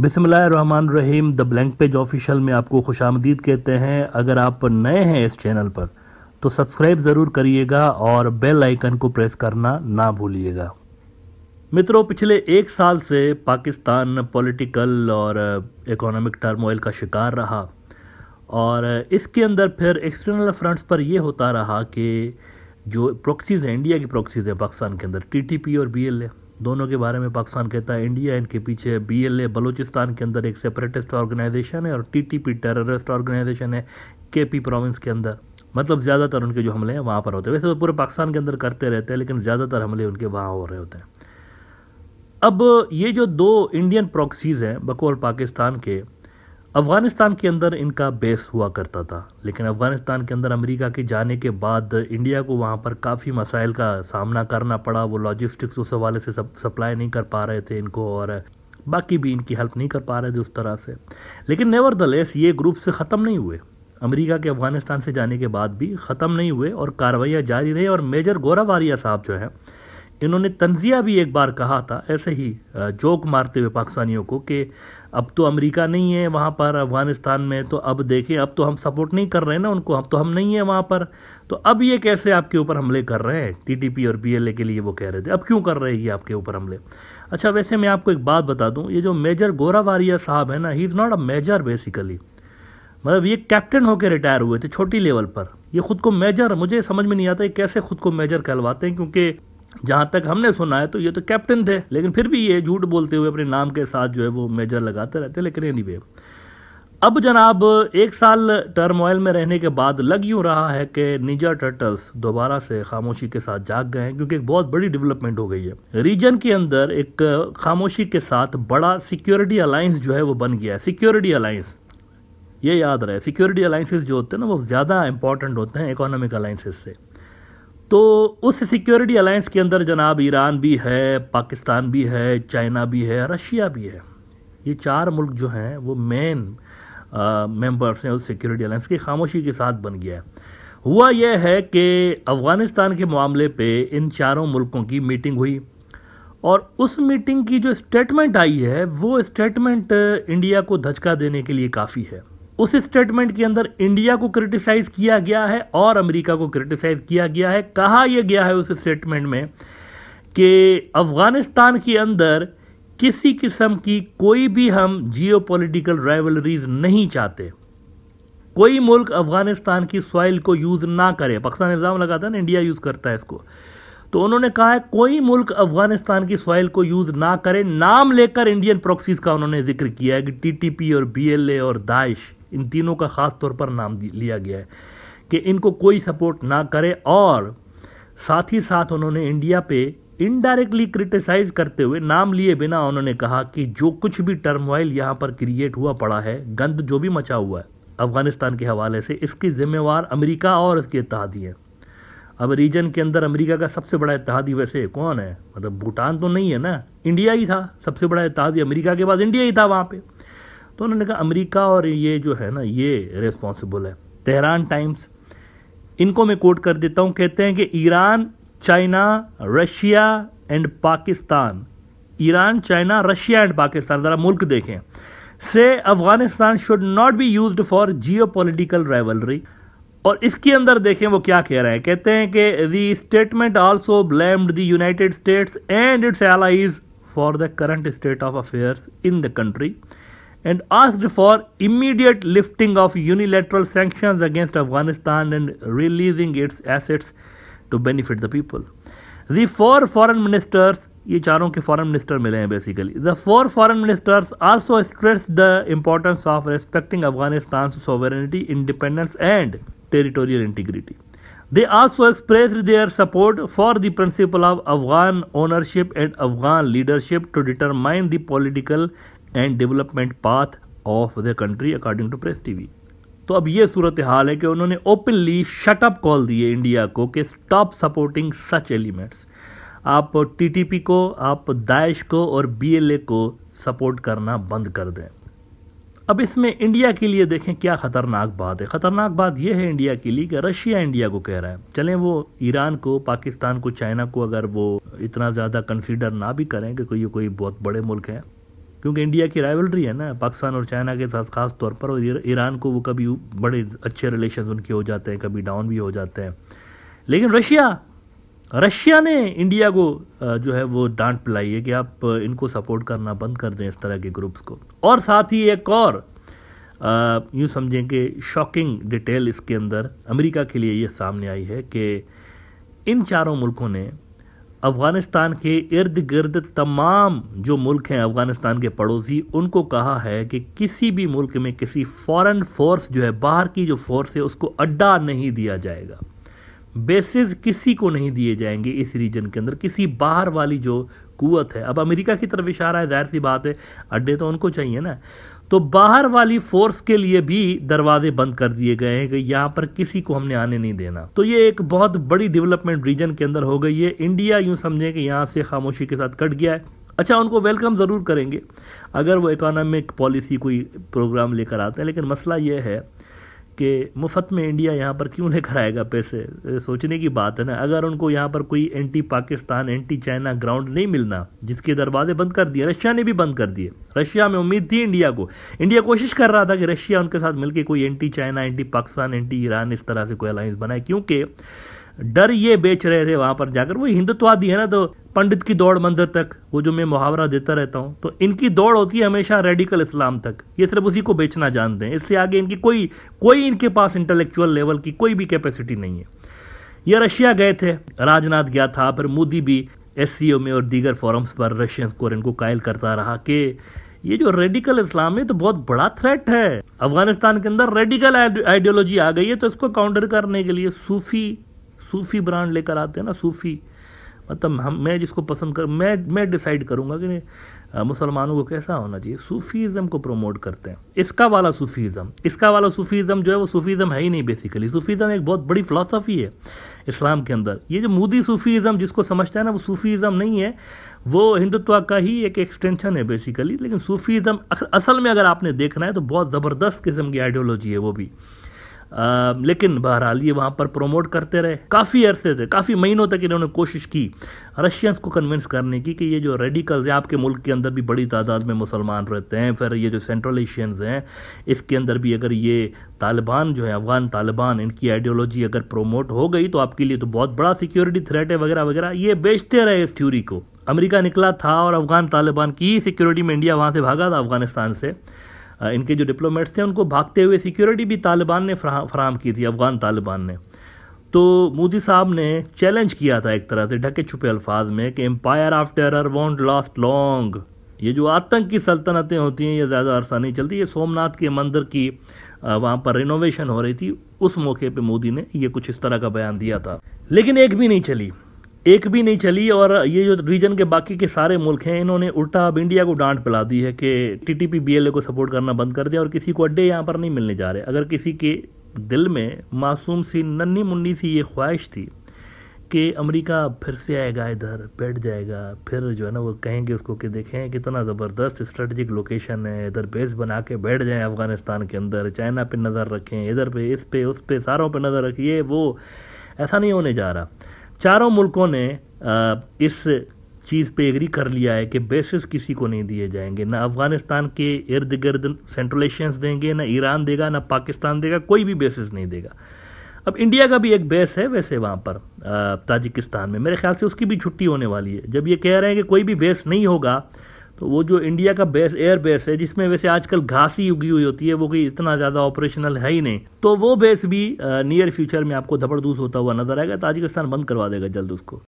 बिसमीम the blank page official में आपको खुश आमदीद कहते हैं अगर आप नए हैं इस चैनल पर तो सब्सक्राइब ज़रूर करिएगा और बेल आइकन को प्रेस करना ना भूलिएगा मित्रों पिछले एक साल से पाकिस्तान पॉलिटिकल और इकोनॉमिक टर्मोइल का शिकार रहा और इसके अंदर फिर एक्सटर्नल फ्रंट्स पर यह होता रहा कि जो प्रॉक्सीज़ हैं इंडिया की प्रॉक्सीज़ हैं पाकिस्तान के अंदर टीटीपी और बीएलए दोनों के बारे में पाकिस्तान कहता है इंडिया इनके पीछे है बी एल ए बलोचिस्तान के अंदर एक सेपरेटिस्ट ऑर्गेनाइजेशन है और T T P terrorist organisation है के पी प्रोविंस के अंदर मतलब ज़्यादातर उनके जो हमले हैं वहाँ पर होते हैं वैसे तो पूरे पाकिस्तान के अंदर करते रहते हैं लेकिन ज़्यादातर हमले उनके वहाँ हो रहे होते हैं अब ये जो दो इंडियन प्रॉक्सीज़ हैं बकौल पाकिस्तान के अफ़गानिस्तान के अंदर इनका बेस हुआ करता था लेकिन अफ़गानिस्तान के अंदर अमेरिका के जाने के बाद इंडिया को वहाँ पर काफ़ी मसाइल का सामना करना पड़ा वो लॉजिस्टिक्स उस हवाले से सब सप्लाई नहीं कर पा रहे थे इनको और बाकी भी इनकी हेल्प नहीं कर पा रहे थे उस तरह से लेकिन नेवर ये ग्रुप से ख़त्म नहीं हुए अमेरिका के अफ़गानिस्तान से जाने के बाद भी ख़त्म नहीं हुए और कार्रवाइयाँ जारी रही और मेजर गोरावारिया साहब जो हैं इन्होंने तंजिया भी एक बार कहा था ऐसे ही जोक मारते हुए पाकिस्तानियों को कि अब तो अमेरिका नहीं है वहाँ पर अफगानिस्तान में तो अब देखिए अब तो हम सपोर्ट नहीं कर रहे हैं ना उनको अब तो हम नहीं है वहाँ पर तो अब ये कैसे आपके ऊपर हमले कर रहे हैं टीटीपी और बीएलए के लिए वो कह रहे थे अब क्यों कर रहे हैं ये आपके ऊपर हमले अच्छा वैसे मैं आपको एक बात बता दूं ये जो मेजर गोरावारिया साहब है ना he is not a major basically मतलब ये कैप्टन होकर रिटायर हुए थे छोटी लेवल पर ये खुद को मेजर मुझे समझ में नहीं आता कैसे खुद को मेजर कहलवाते हैं क्योंकि जहाँ तक हमने सुना है तो ये तो कैप्टन थे लेकिन फिर भी ये झूठ बोलते हुए अपने नाम के साथ जो है वो मेजर लगाते रहते लेकिन एनी अब जनाब एक साल टर्मोइल में रहने के बाद लग यूँ रहा है कि निजा टर्टल्स दोबारा से खामोशी के साथ जाग गए हैं क्योंकि एक बहुत बड़ी डेवलपमेंट हो गई है रीजन के अंदर एक खामोशी के साथ बड़ा सिक्योरिटी अलायंस जो है वो बन गया है सिक्योरिटी अलायंस ये याद रहे सिक्योरिटी अलायंसेज जो होते हैं ना वो ज़्यादा इंपॉर्टेंट होते हैं इकोनॉमिक अलायंसेज से तो उस सिक्योरिटी अलायंस के अंदर जनाब ईरान भी है पाकिस्तान भी है चाइना भी है रशिया भी है ये चार मुल्क जो हैं वो मेन मेंबर्स हैं उस सिक्योरिटी अलायंस की खामोशी के साथ बन गया है हुआ यह है कि अफ़गानिस्तान के मामले पे इन चारों मुल्कों की मीटिंग हुई और उस मीटिंग की जो स्टेटमेंट आई है वो स्टेटमेंट इंडिया को धचका देने के लिए काफ़ी है उस स्टेटमेंट के अंदर इंडिया को क्रिटिसाइज किया गया है और अमेरिका को क्रिटिसाइज किया गया है कहा यह गया है उस स्टेटमेंट में कि अफगानिस्तान के अंदर किसी किस्म की कोई भी हम जियो पोलिटिकल राइवलरीज नहीं चाहते कोई मुल्क अफगानिस्तान की सॉइल को यूज़ ना करे पाकिस्तान इल्ज़ाम लगाता है ना इंडिया यूज़ करता है इसको तो उन्होंने कहा है कोई मुल्क अफगानिस्तान की सॉइल को यूज़ ना करे नाम लेकर इंडियन प्रॉक्सीज का उन्होंने जिक्र किया है कि टीटीपी और बीएलए और दाइश इन तीनों का ख़ास तौर पर नाम लिया गया है कि इनको कोई सपोर्ट ना करे और साथ ही साथ उन्होंने इंडिया पे इनडायरेक्टली क्रिटिसाइज करते हुए नाम लिए बिना उन्होंने कहा कि जो कुछ भी टर्मवाइल यहाँ पर क्रिएट हुआ पड़ा है गंद जो भी मचा हुआ है अफगानिस्तान के हवाले से इसकी जिम्मेवार अमेरिका और इसके इतिहादी हैं अब रीजन के अंदर अमेरिका का सबसे बड़ा इतिहादी वैसे कौन है मतलब भूटान तो नहीं है ना इंडिया ही था सबसे बड़ा इतिहादी अमेरिका के बाद इंडिया ही था वहाँ पर तो उन्होंने कहा अमेरिका और ये जो है ना ये रिस्पॉन्सिबल है तेहरान टाइम्स इनको मैं कोट कर देता हूँ कहते हैं कि Iran China Russia and Pakistan Iran China Russia and Pakistan ज़रा मुल्क देखें से Afghanistan should not be used for geopolitical rivalry और इसके अंदर देखें वो क्या कह रहे हैं कहते हैं कि the statement also blamed the United States and its allies for the current state of affairs in the country and asked for immediate lifting of unilateral sanctions against Afghanistan and releasing its assets to benefit the people. The four foreign ministers ये चारों के foreign minister मिले हैं basically the four foreign ministers also stress the importance of respecting Afghanistan sovereignty independence and They also expressed their support for the principle of Afghan ownership and Afghan leadership to determine the political and development path of the country according to press TV तो अब ये सूरत हाल है कि उन्होंने openly shut up call दिए India को कि स्टॉप सपोर्टिंग सच एलिमेंट्स आप टीटीपी को आप दाइश को और बीएलए को सपोर्ट करना बंद कर दें अब इसमें इंडिया के लिए देखें क्या ख़तरनाक बात है ख़तरनाक बात यह है इंडिया के लिए कि रशिया इंडिया को कह रहा है चलें वो ईरान को पाकिस्तान को चाइना को अगर वो इतना ज़्यादा कंसीडर ना भी करें कि कोई कोई बहुत बड़े मुल्क हैं क्योंकि इंडिया की राइवलरी है ना पाकिस्तान और चाइना के साथ खास तौर पर और ईरान को वो कभी बड़े अच्छे रिलेशन उनके हो जाते हैं कभी डाउन भी हो जाते हैं लेकिन रशिया रशिया ने इंडिया को जो है वो डांट पिलाई है कि आप इनको सपोर्ट करना बंद कर दें इस तरह के ग्रुप्स को और साथ ही एक और यूँ समझें कि शॉकिंग डिटेल इसके अंदर अमेरिका के लिए ये सामने आई है कि इन चारों मुल्कों ने अफ़गानिस्तान के इर्द गिर्द तमाम जो मुल्क हैं अफ़गानिस्तान के पड़ोसी उनको कहा है कि किसी भी मुल्क में किसी फॉरेन फोर्स जो है बाहर की जो फोर्स है उसको अड्डा नहीं दिया जाएगा बेसिस किसी को नहीं दिए जाएंगे इस रीजन के अंदर किसी बाहर वाली जो कुत है अब अमेरिका की तरफ इशारा है जाहिर सी बात है अड्डे तो उनको चाहिए ना तो बाहर वाली फोर्स के लिए भी दरवाजे बंद कर दिए गए हैं कि यहाँ पर किसी को हमने आने नहीं देना तो ये एक बहुत बड़ी डेवलपमेंट रीजन के अंदर हो गई है इंडिया यूं समझें कि यहाँ से खामोशी के साथ कट गया है अच्छा उनको वेलकम ज़रूर करेंगे अगर वो इकोनॉमिक पॉलिसी कोई प्रोग्राम लेकर आते हैं लेकिन मसला ये है कि मुफ्त में इंडिया यहाँ पर क्यों लेकर आएगा पैसे सोचने की बात है ना अगर उनको यहाँ पर कोई anti Pakistan anti China ground नहीं मिलना जिसके दरवाजे बंद कर दिए रशिया ने भी बंद कर दिए रशिया में उम्मीद थी इंडिया को इंडिया कोशिश कर रहा था कि रशिया उनके साथ मिलकर कोई anti China anti Pakistan anti Iran इस तरह से कोई अलायंस बनाए क्योंकि डर ये बेच रहे थे वहां पर जाकर वो हिंदुत्वादी है ना तो पंडित की दौड़ मंदिर तक वो जो मैं मुहावरा देता रहता हूँ तो इनकी दौड़ होती है हमेशा रेडिकल इस्लाम तक ये सिर्फ उसी को बेचना जानते हैं इससे आगे इनकी कोई कोई इनके पास इंटेलेक्चुअल लेवल की कोई भी कैपेसिटी नहीं है ये रशिया गए थे राजनाथ गया था फिर मोदी भी एस में और दीगर फोरम्स पर रशियंस को इनको कायल करता रहा कि ये जो रेडिकल इस्लाम है तो बहुत बड़ा थ्रेट है अफगानिस्तान के अंदर रेडिकल आइडियोलॉजी आ गई है तो इसको काउंटर करने के लिए सूफी सूफ़ी ब्रांड लेकर आते हैं ना सूफ़ी मतलब हम मैं जिसको पसंद कर मैं मैं डिसाइड करूँगा कि मुसलमानों को कैसा होना चाहिए सूफ़ीज़म को प्रमोट करते हैं इसका वाला सूफ़ीज़म इसका वाला सूफ़ीज़म जो है वो सूफ़ीज़म है ही नहीं बेसिकली सूफ़ीज़म एक बहुत बड़ी फ़िलासफ़ी है इस्लाम के अंदर ये जो मोदी सूफ़ीज़म जिसको समझता है ना वो सूफ़ीज़म नहीं है वो हिंदुत्व का ही एक एक्सटेंशन है बेसिकली लेकिन सूफ़ीज़म असल में अगर आपने देखना है तो बहुत ज़बरदस्त किस्म की आइडियोलॉजी है वो भी आ, लेकिन बहरहाल ये वहाँ पर प्रोमोट करते रहे काफ़ी अरसे से काफ़ी महीनों तक इन्होंने कोशिश की रशियंस को कन्विंस करने की कि ये जो रेडिकल्स हैं आपके मुल्क के अंदर भी बड़ी तादाद में मुसलमान रहते हैं फिर ये जो सेंट्रल एशियंस हैं इसके अंदर भी अगर ये तालिबान जो है अफ़गान तालिबान इनकी आइडियोलॉजी अगर प्रोमोट हो गई तो आपके लिए तो बहुत बड़ा सिक्योरिटी थ्रेट है वगैरह वगैरह ये बेचते रहे इस थ्यूरी को अमेरिका निकला था और अफ़गान तालिबान की सिक्योरिटी में इंडिया वहाँ से भागा था अफ़गानिस्तान से इनके जो डिप्लोमेट्स थे उनको भागते हुए सिक्योरिटी भी तालिबान ने फ्राहम की थी अफ़गान तालिबान ने तो मोदी साहब ने चैलेंज किया था एक तरह से ढके छुपे अल्फाज में कि empire of terror won't last long ये जो आतंक की सल्तनतें होती हैं ये ज़्यादा अरसा नहीं चलती ये सोमनाथ के मंदिर की वहाँ पर रिनोवेशन हो रही थी उस मौके पे मोदी ने ये कुछ इस तरह का बयान दिया था लेकिन एक भी नहीं चली एक भी नहीं चली और ये जो रीजन के बाकी के सारे मुल्क हैं इन्होंने उल्टा अब इंडिया को डांट पिला दी है कि टीटीपी बीएलए को सपोर्ट करना बंद कर दिया और किसी को अड्डे यहाँ पर नहीं मिलने जा रहे अगर किसी के दिल में मासूम सी नन्नी मुन्नी सी ये ख्वाहिश थी कि अमेरिका फिर से आएगा इधर बैठ जाएगा फिर जो है ना वो कहेंगे उसको कि देखें कितना ज़बरदस्त स्ट्रेटजिक लोकेशन है इधर बेस बना के बैठ जाएं अफ़गानिस्तान के अंदर चाइना पे नज़र रखें इधर पे इस पे उस पे सारों पे नज़र रखिए वो ऐसा नहीं होने जा रहा चारों मुल्कों ने इस चीज़ पे एग्री कर लिया है कि बेसिस किसी को नहीं दिए जाएंगे ना अफगानिस्तान के इर्द गिर्द सेंट्रल एशियंस देंगे ना ईरान देगा ना पाकिस्तान देगा कोई भी बेसिस नहीं देगा अब इंडिया का भी एक बेस है वैसे वहाँ पर ताजिकिस्तान में मेरे ख्याल से उसकी भी छुट्टी होने वाली है जब ये कह रहे हैं कि कोई भी बेस नहीं होगा तो वो जो इंडिया का बेस एयर बेस है जिसमें वैसे आजकल घास ही उगी हुई होती है वो कि इतना ज़्यादा ऑपरेशनल है ही नहीं तो वो बेस भी नियर फ्यूचर में आपको धबड़दूस होता हुआ नजर आएगा ताजिकिस्तान बंद करवा देगा जल्द उसको